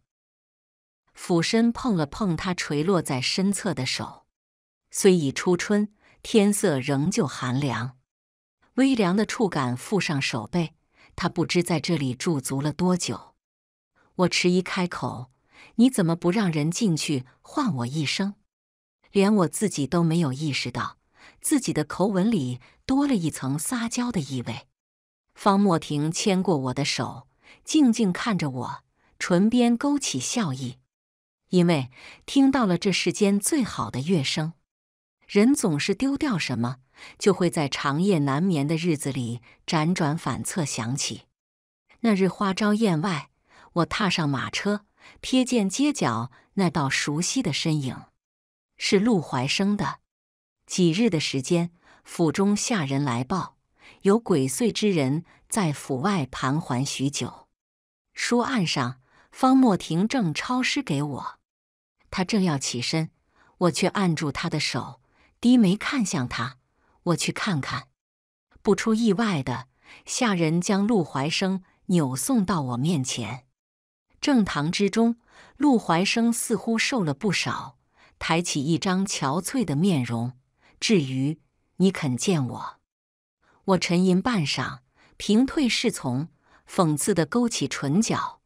俯身碰了碰他垂落在身侧的手。虽已初春，天色仍旧寒凉，微凉的触感附上手背。他不知在这里驻足了多久。我迟疑开口：“你怎么不让人进去唤我一声？”连我自己都没有意识到，自己的口吻里多了一层撒娇的意味。方莫婷牵过我的手，静静看着我，唇边勾起笑意，因为听到了这世间最好的乐声。人总是丢掉什么，就会在长夜难眠的日子里辗转反侧，想起那日花朝宴外，我踏上马车，瞥见街角那道熟悉的身影，是陆怀生的。几日的时间，府中下人来报。有鬼祟之人在府外盘桓许久，书案上，方莫亭正抄诗给我。他正要起身，我却按住他的手，低眉看向他：“我去看看。”不出意外的，下人将陆怀生扭送到我面前。正堂之中，陆怀生似乎瘦了不少，抬起一张憔悴的面容。至于你肯见我？我沉吟半晌，平退侍从，讽刺的勾起唇角。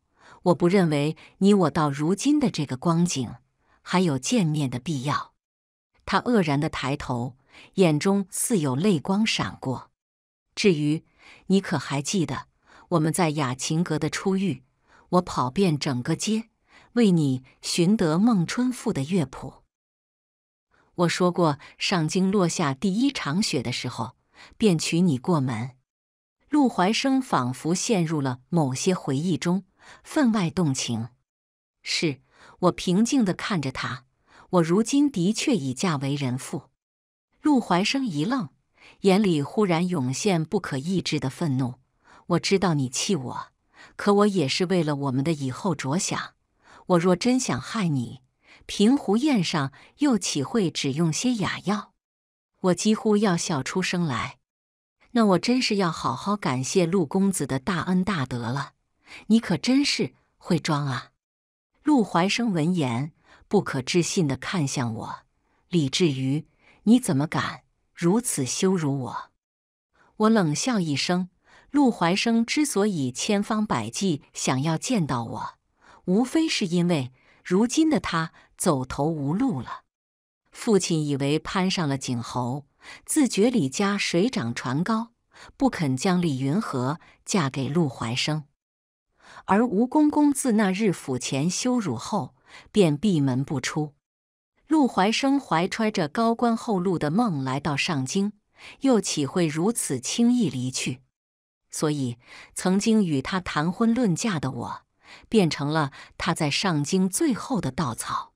我不认为你我到如今的这个光景还有见面的必要。他愕然的抬头，眼中似有泪光闪过。至于你，可还记得我们在雅琴阁的初遇？我跑遍整个街，为你寻得《孟春赋》的乐谱。我说过，上京落下第一场雪的时候。便娶你过门，陆怀生仿佛陷入了某些回忆中，分外动情。是，我平静地看着他。我如今的确已嫁为人妇。陆怀生一愣，眼里忽然涌现不可抑制的愤怒。我知道你气我，可我也是为了我们的以后着想。我若真想害你，平湖宴上又岂会只用些哑药？我几乎要笑出声来，那我真是要好好感谢陆公子的大恩大德了。你可真是会装啊！陆怀生闻言不可置信的看向我，李志余，你怎么敢如此羞辱我？我冷笑一声，陆怀生之所以千方百计想要见到我，无非是因为如今的他走投无路了。父亲以为攀上了景侯，自觉李家水涨船高，不肯将李云和嫁给陆怀生。而吴公公自那日府前羞辱后，便闭门不出。陆怀生怀揣着高官厚禄的梦来到上京，又岂会如此轻易离去？所以，曾经与他谈婚论嫁的我，变成了他在上京最后的稻草。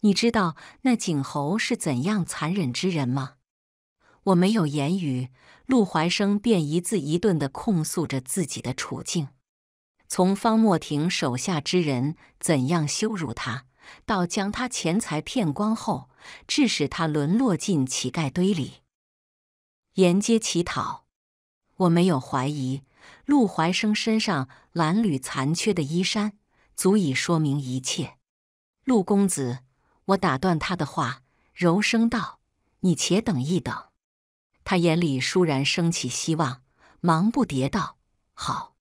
你知道那景侯是怎样残忍之人吗？我没有言语，陆怀生便一字一顿地控诉着自己的处境，从方莫亭手下之人怎样羞辱他，到将他钱财骗光后，致使他沦落进乞丐堆里，沿街乞讨。我没有怀疑，陆怀生身上褴褛残缺的衣衫足以说明一切。陆公子。我打断他的话，柔声道：“你且等一等。”他眼里倏然升起希望，忙不迭道：“好。”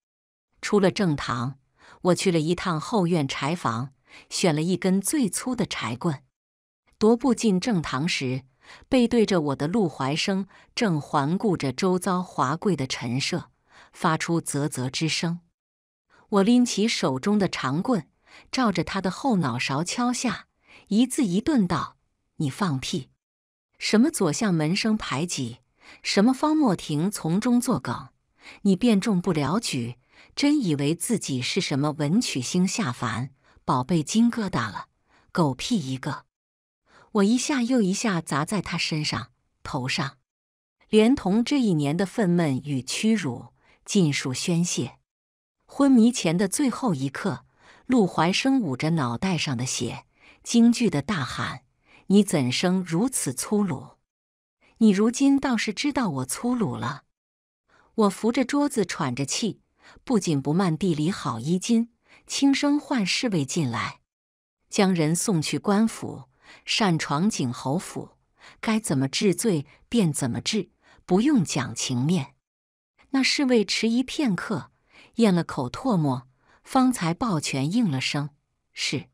出了正堂，我去了一趟后院柴房，选了一根最粗的柴棍。踱步进正堂时，背对着我的陆怀生正环顾着周遭华贵的陈设，发出啧啧之声。我拎起手中的长棍，照着他的后脑勺敲下。一字一顿道：“你放屁！什么左相门生排挤，什么方墨亭从中作梗，你便中不了举。真以为自己是什么文曲星下凡，宝贝金疙瘩了？狗屁一个！我一下又一下砸在他身上、头上，连同这一年的愤懑与屈辱尽数宣泄。昏迷前的最后一刻，陆怀生捂着脑袋上的血。”惊惧的大喊：“你怎生如此粗鲁？你如今倒是知道我粗鲁了。”我扶着桌子喘着气，不紧不慢地理好衣襟，轻声唤侍卫进来，将人送去官府。擅闯景侯府，该怎么治罪便怎么治，不用讲情面。那侍卫迟疑片刻，咽了口唾沫，方才抱拳应了声：“是。”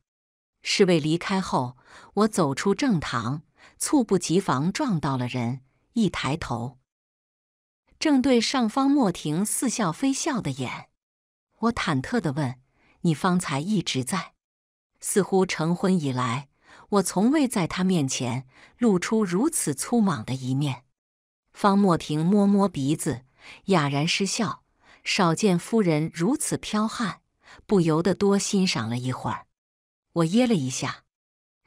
侍卫离开后，我走出正堂，猝不及防撞到了人。一抬头，正对上方莫婷似笑非笑的眼。我忐忑的问：“你方才一直在？”似乎成婚以来，我从未在他面前露出如此粗莽的一面。方莫婷摸摸鼻子，哑然失笑。少见夫人如此剽悍，不由得多欣赏了一会儿。我噎了一下，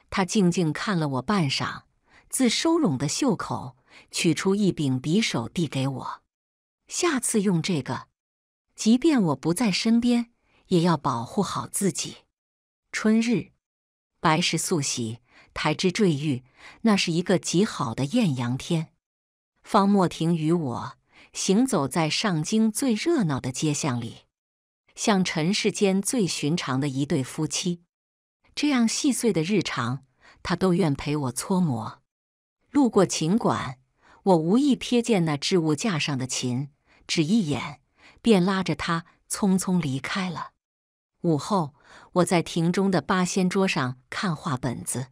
他静静看了我半晌，自收拢的袖口取出一柄匕首递给我：“下次用这个，即便我不在身边，也要保护好自己。”春日，白石素喜，台之坠玉，那是一个极好的艳阳天。方莫亭与我行走在上京最热闹的街巷里，像尘世间最寻常的一对夫妻。这样细碎的日常，他都愿陪我搓磨。路过琴馆，我无意瞥见那置物架上的琴，只一眼，便拉着他匆匆离开了。午后，我在亭中的八仙桌上看画本子，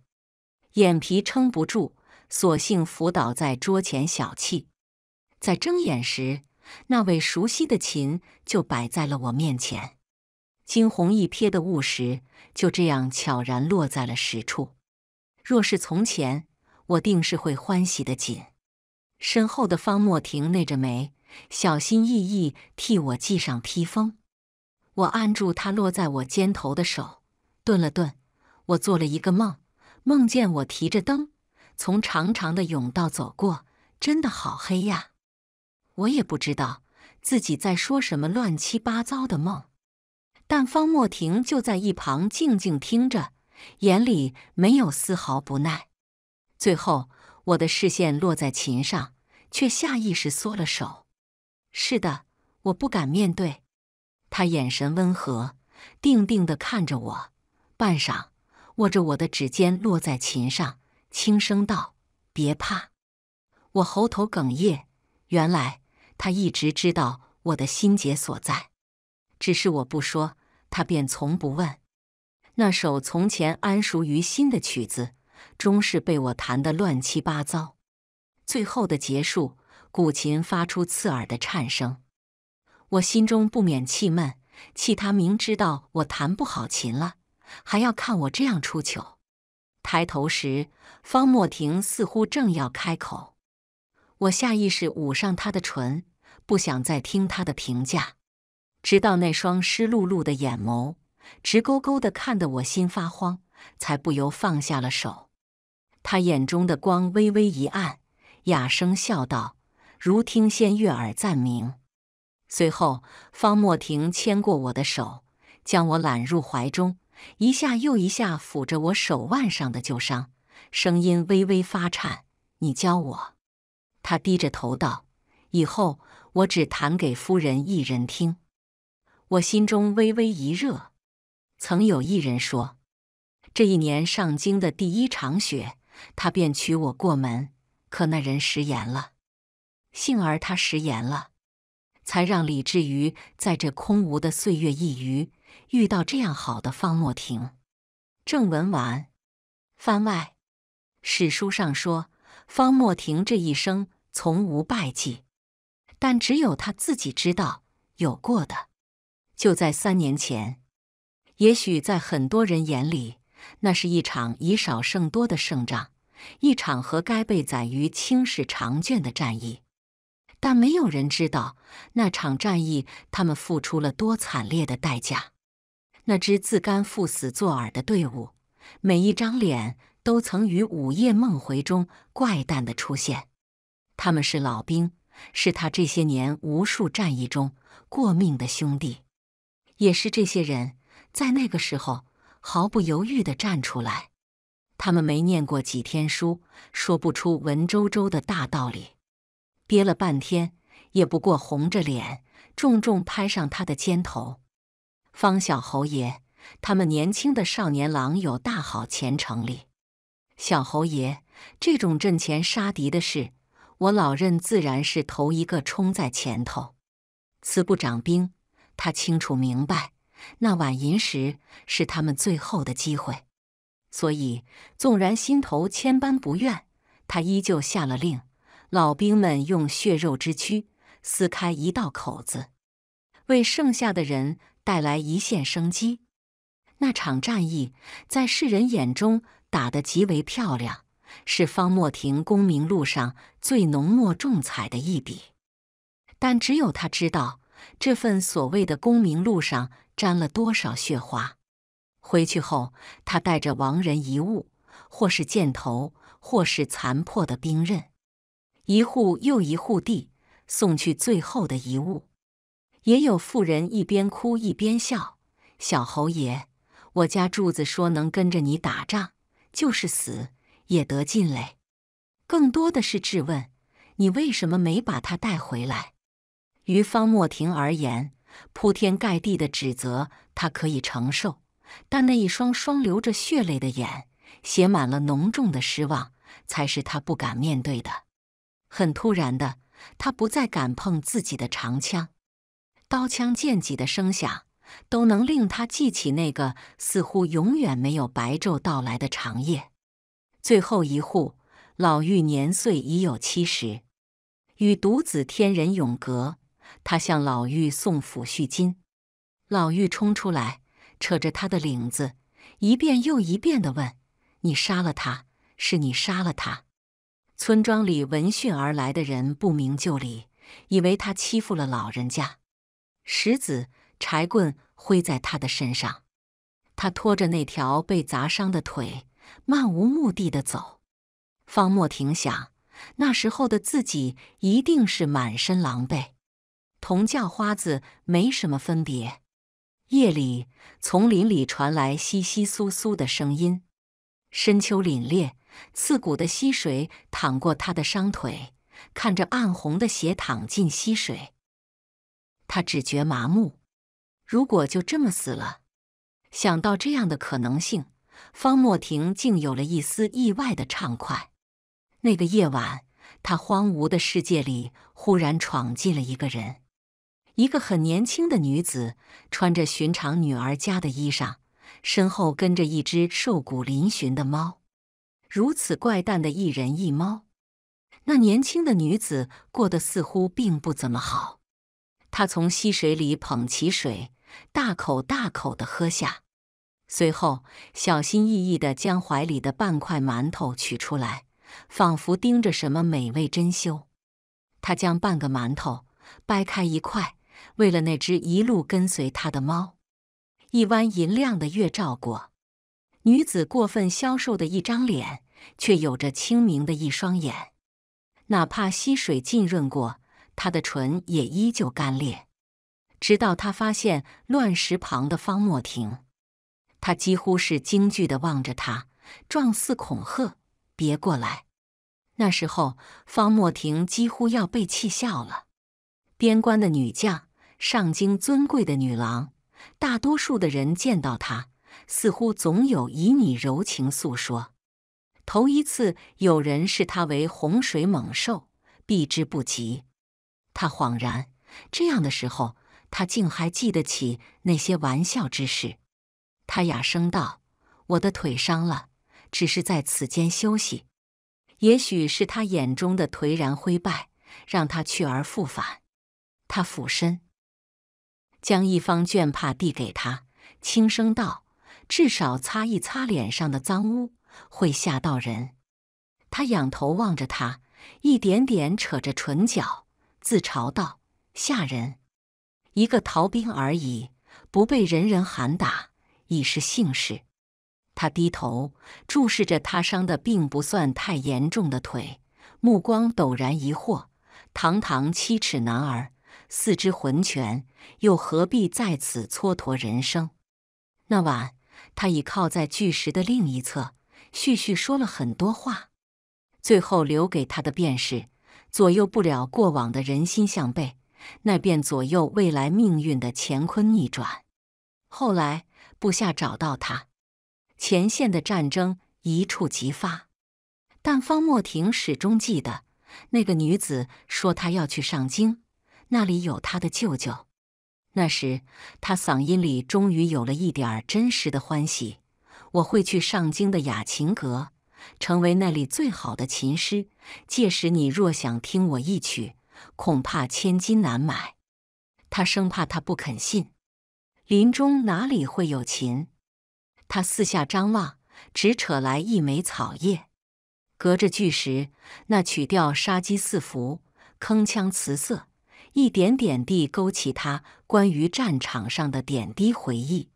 眼皮撑不住，索性伏倒在桌前小憩。在睁眼时，那位熟悉的琴就摆在了我面前。惊鸿一瞥的务实就这样悄然落在了实处。若是从前，我定是会欢喜的紧。身后的方莫亭内着眉，小心翼翼替我系上披风。我按住他落在我肩头的手，顿了顿，我做了一个梦，梦见我提着灯，从长长的甬道走过，真的好黑呀。我也不知道自己在说什么乱七八糟的梦。但方莫婷就在一旁静静听着，眼里没有丝毫不耐。最后，我的视线落在琴上，却下意识缩了手。是的，我不敢面对。他眼神温和，定定地看着我，半晌，握着我的指尖落在琴上，轻声道：“别怕。”我喉头哽咽，原来他一直知道我的心结所在。只是我不说，他便从不问。那首从前安熟于心的曲子，终是被我弹得乱七八糟。最后的结束，古琴发出刺耳的颤声，我心中不免气闷，气他明知道我弹不好琴了，还要看我这样出糗。抬头时，方莫婷似乎正要开口，我下意识捂上他的唇，不想再听他的评价。直到那双湿漉漉的眼眸直勾勾的看得我心发慌，才不由放下了手。他眼中的光微微一暗，哑声笑道：“如听仙乐耳暂明。”随后，方莫婷牵过我的手，将我揽入怀中，一下又一下抚着我手腕上的旧伤，声音微微发颤：“你教我。”他低着头道：“以后我只弹给夫人一人听。”我心中微微一热。曾有一人说，这一年上京的第一场雪，他便娶我过门。可那人食言了。幸而他食言了，才让李志愚在这空无的岁月一隅，遇到这样好的方墨亭。正文完。番外：史书上说，方墨亭这一生从无败绩，但只有他自己知道，有过的。就在三年前，也许在很多人眼里，那是一场以少胜多的胜仗，一场和该被载于青史长卷的战役。但没有人知道，那场战役他们付出了多惨烈的代价。那支自甘赴死作饵的队伍，每一张脸都曾于午夜梦回中怪诞的出现。他们是老兵，是他这些年无数战役中过命的兄弟。也是这些人，在那个时候毫不犹豫的站出来。他们没念过几天书，说不出文绉绉的大道理，憋了半天，也不过红着脸，重重拍上他的肩头。方小侯爷，他们年轻的少年郎有大好前程哩。小侯爷，这种阵前杀敌的事，我老任自然是头一个冲在前头。慈不掌兵。他清楚明白，那碗银时是他们最后的机会，所以纵然心头千般不愿，他依旧下了令，老兵们用血肉之躯撕开一道口子，为剩下的人带来一线生机。那场战役在世人眼中打得极为漂亮，是方莫庭功名路上最浓墨重彩的一笔，但只有他知道。这份所谓的功名路上沾了多少血花？回去后，他带着亡人遗物，或是箭头，或是残破的兵刃，一户又一户地送去最后的遗物。也有妇人一边哭一边笑：“小侯爷，我家柱子说能跟着你打仗，就是死也得进嘞。”更多的是质问：“你为什么没把他带回来？”于方莫庭而言，铺天盖地的指责他可以承受，但那一双双流着血泪的眼，写满了浓重的失望，才是他不敢面对的。很突然的，他不再敢碰自己的长枪，刀枪剑戟的声响都能令他记起那个似乎永远没有白昼到来的长夜。最后一户老妪年岁已有七十，与独子天人永隔。他向老妪送抚恤金，老妪冲出来，扯着他的领子，一遍又一遍地问：“你杀了他？是你杀了他？”村庄里闻讯而来的人不明就里，以为他欺负了老人家，石子、柴棍挥在他的身上。他拖着那条被砸伤的腿，漫无目的地走。方莫婷想，那时候的自己一定是满身狼狈。同叫花子没什么分别。夜里，丛林里传来窸窸窣窣的声音。深秋凛冽，刺骨的溪水淌过他的伤腿，看着暗红的血淌进溪水，他只觉麻木。如果就这么死了，想到这样的可能性，方莫婷竟有了一丝意外的畅快。那个夜晚，他荒芜的世界里忽然闯进了一个人。一个很年轻的女子穿着寻常女儿家的衣裳，身后跟着一只瘦骨嶙峋的猫。如此怪诞的一人一猫，那年轻的女子过得似乎并不怎么好。她从溪水里捧起水，大口大口的喝下，随后小心翼翼的将怀里的半块馒头取出来，仿佛盯着什么美味珍馐。她将半个馒头掰开一块。为了那只一路跟随他的猫，一弯银亮的月照过女子过分消瘦的一张脸，却有着清明的一双眼。哪怕溪水浸润过她的唇，也依旧干裂。直到他发现乱石旁的方莫亭，他几乎是惊惧的望着他，状似恐吓：“别过来！”那时候，方莫亭几乎要被气笑了。边关的女将。上京尊贵的女郎，大多数的人见到她，似乎总有旖旎柔情诉说。头一次有人视她为洪水猛兽，避之不及。他恍然，这样的时候，他竟还记得起那些玩笑之事。他哑声道：“我的腿伤了，只是在此间休息。”也许是他眼中的颓然灰败，让他去而复返。他俯身。将一方绢帕递给他，轻声道：“至少擦一擦脸上的脏污，会吓到人。”他仰头望着他，一点点扯着唇角，自嘲道：“吓人，一个逃兵而已，不被人人喊打已是幸事。”他低头注视着他伤的并不算太严重的腿，目光陡然疑惑：“堂堂七尺男儿。”四肢浑全，又何必在此蹉跎人生？那晚，他倚靠在巨石的另一侧，絮絮说了很多话。最后留给他的，便是左右不了过往的人心向背，那便左右未来命运的乾坤逆转。后来，部下找到他，前线的战争一触即发，但方莫庭始终记得那个女子说，她要去上京。那里有他的舅舅。那时他嗓音里终于有了一点儿真实的欢喜。我会去上京的雅琴阁，成为那里最好的琴师。届时你若想听我一曲，恐怕千金难买。他生怕他不肯信，林中哪里会有琴？他四下张望，只扯来一枚草叶，隔着巨石，那曲调杀机四伏，铿锵辞色。一点点地勾起他关于战场上的点滴回忆，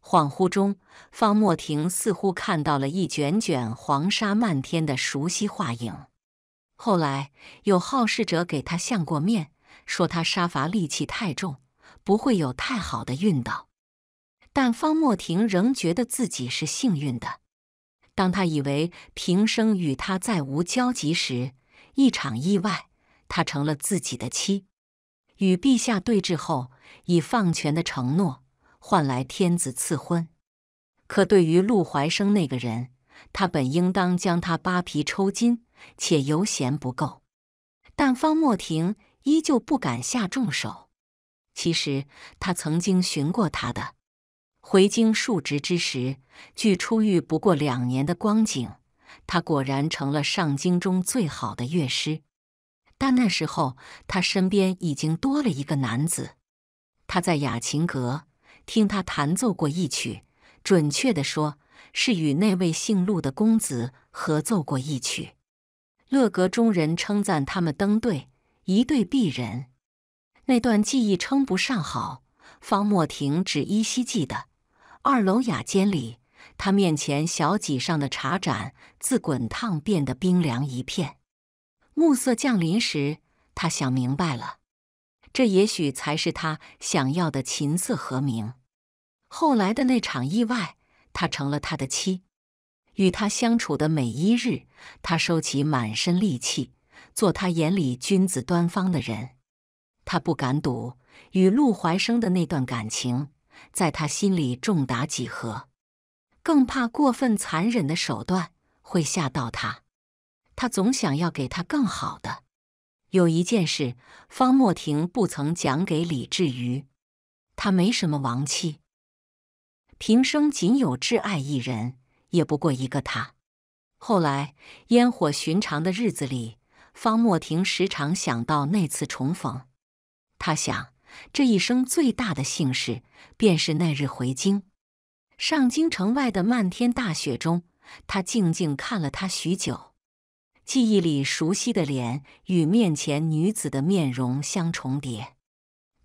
恍惚中，方莫亭似乎看到了一卷卷黄沙漫天的熟悉画影。后来有好事者给他相过面，说他杀伐戾气太重，不会有太好的运道。但方莫亭仍觉得自己是幸运的。当他以为平生与他再无交集时，一场意外，他成了自己的妻。与陛下对峙后，以放权的承诺换来天子赐婚。可对于陆怀生那个人，他本应当将他扒皮抽筋，且油嫌不够。但方莫庭依旧不敢下重手。其实他曾经寻过他的。回京述职之时，距出狱不过两年的光景，他果然成了上京中最好的乐师。但那时候，他身边已经多了一个男子。他在雅琴阁听他弹奏过一曲，准确地说是与那位姓陆的公子合奏过一曲。乐阁中人称赞他们登对，一对璧人。那段记忆称不上好，方莫亭只依稀记得。二楼雅间里，他面前小几上的茶盏自滚烫变得冰凉一片。暮色降临时，他想明白了，这也许才是他想要的琴瑟和鸣。后来的那场意外，他成了他的妻。与他相处的每一日，他收起满身戾气，做他眼里君子端方的人。他不敢赌与陆怀生的那段感情在他心里重达几何，更怕过分残忍的手段会吓到他。他总想要给他更好的。有一件事，方莫庭不曾讲给李志余。他没什么亡妻，平生仅有挚爱一人，也不过一个他。后来烟火寻常的日子里，方莫庭时常想到那次重逢。他想，这一生最大的幸事，便是那日回京。上京城外的漫天大雪中，他静静看了他许久。记忆里熟悉的脸与面前女子的面容相重叠，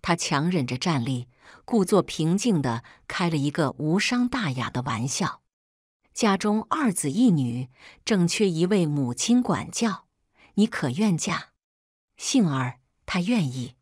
他强忍着站立，故作平静的开了一个无伤大雅的玩笑：“家中二子一女，正缺一位母亲管教，你可愿嫁？”幸儿，他愿意。